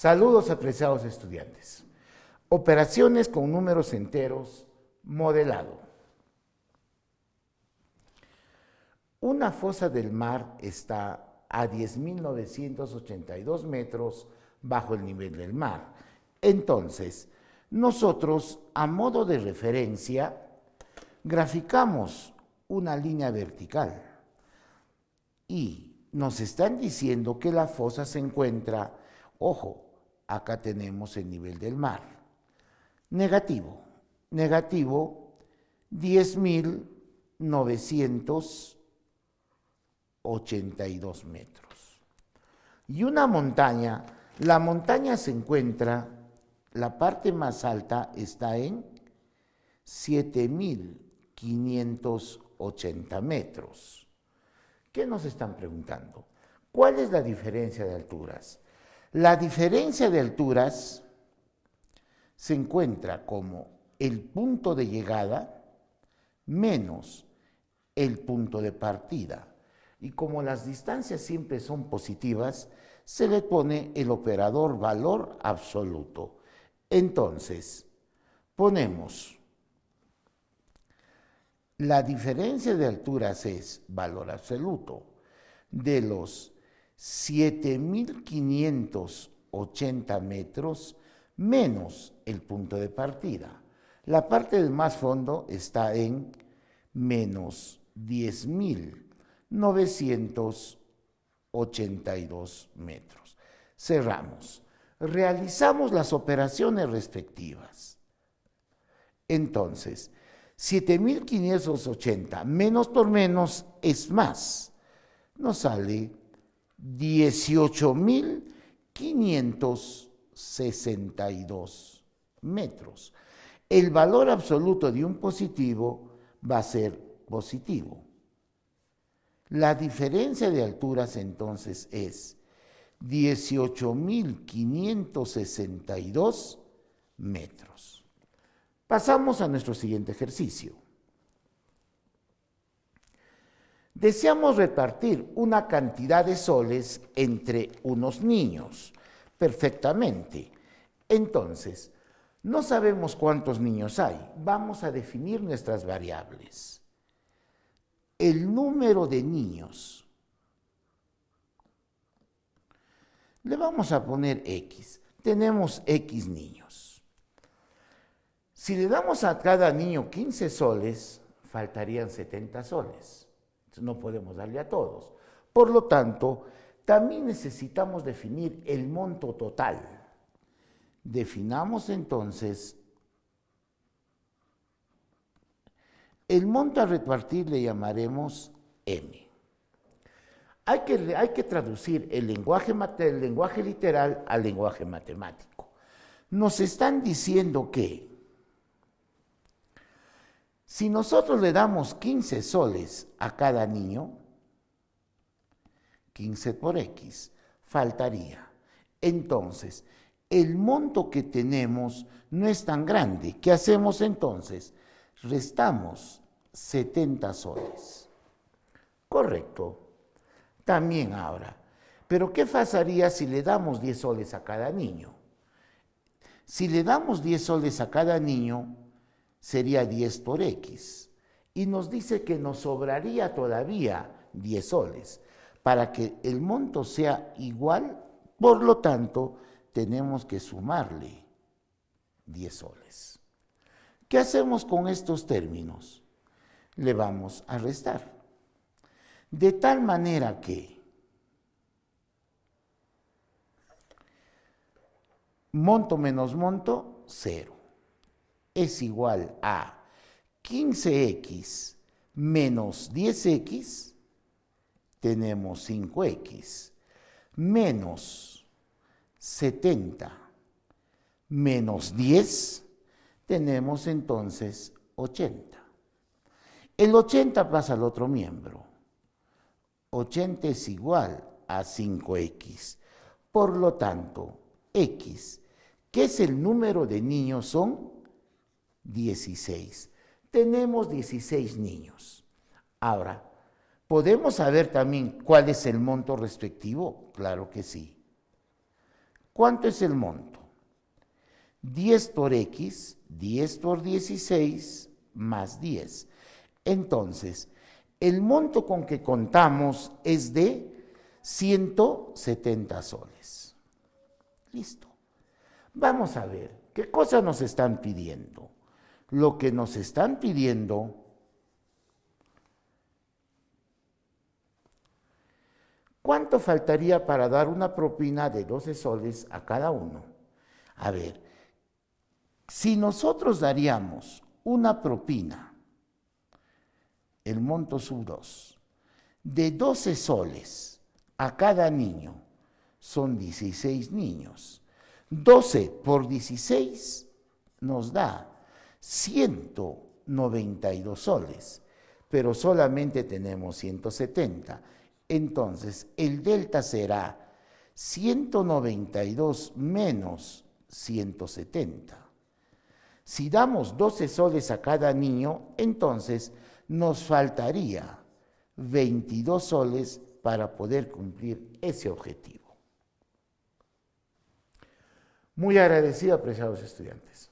Saludos apreciados estudiantes. Operaciones con números enteros modelado. Una fosa del mar está a 10.982 metros bajo el nivel del mar. Entonces, nosotros, a modo de referencia, graficamos una línea vertical y nos están diciendo que la fosa se encuentra, ojo, acá tenemos el nivel del mar. Negativo, negativo 10.982 metros. Y una montaña, la montaña se encuentra, la parte más alta está en 7.580 metros. ¿Qué nos están preguntando? ¿Cuál es la diferencia de alturas? La diferencia de alturas se encuentra como el punto de llegada menos el punto de partida. Y como las distancias siempre son positivas, se le pone el operador valor absoluto. Entonces, ponemos la diferencia de alturas es valor absoluto de los 7.580 metros menos el punto de partida. La parte del más fondo está en menos 10.982 metros. Cerramos. Realizamos las operaciones respectivas. Entonces, 7.580 menos por menos es más. Nos sale 18.562 metros. El valor absoluto de un positivo va a ser positivo. La diferencia de alturas entonces es 18.562 metros. Pasamos a nuestro siguiente ejercicio. Deseamos repartir una cantidad de soles entre unos niños. Perfectamente. Entonces, no sabemos cuántos niños hay. Vamos a definir nuestras variables. El número de niños. Le vamos a poner X. Tenemos X niños. Si le damos a cada niño 15 soles, faltarían 70 soles. No podemos darle a todos. Por lo tanto, también necesitamos definir el monto total. Definamos entonces el monto a repartir le llamaremos M. Hay que, hay que traducir el lenguaje, el lenguaje literal al lenguaje matemático. Nos están diciendo que si nosotros le damos 15 soles a cada niño, 15 por X, faltaría. Entonces, el monto que tenemos no es tan grande. ¿Qué hacemos entonces? Restamos 70 soles. Correcto. También ahora. Pero ¿qué pasaría si le damos 10 soles a cada niño? Si le damos 10 soles a cada niño, sería 10 por X. Y nos dice que nos sobraría todavía 10 soles. Para que el monto sea igual, por lo tanto, tenemos que sumarle 10 soles. ¿Qué hacemos con estos términos? Le vamos a restar. De tal manera que monto menos monto, cero es igual a 15x menos 10x, tenemos 5x, menos 70 menos 10, tenemos entonces 80. El 80 pasa al otro miembro. 80 es igual a 5x. Por lo tanto, x, que es el número de niños, son 16. Tenemos 16 niños. Ahora, ¿podemos saber también cuál es el monto respectivo? Claro que sí. ¿Cuánto es el monto? 10 por X, 10 por 16, más 10. Entonces, el monto con que contamos es de 170 soles. Listo. Vamos a ver, ¿qué cosas nos están pidiendo? lo que nos están pidiendo ¿Cuánto faltaría para dar una propina de 12 soles a cada uno? A ver, si nosotros daríamos una propina, el monto sub 2, de 12 soles a cada niño, son 16 niños. 12 por 16 nos da 192 soles, pero solamente tenemos 170. Entonces, el delta será 192 menos 170. Si damos 12 soles a cada niño, entonces nos faltaría 22 soles para poder cumplir ese objetivo. Muy agradecido, apreciados estudiantes.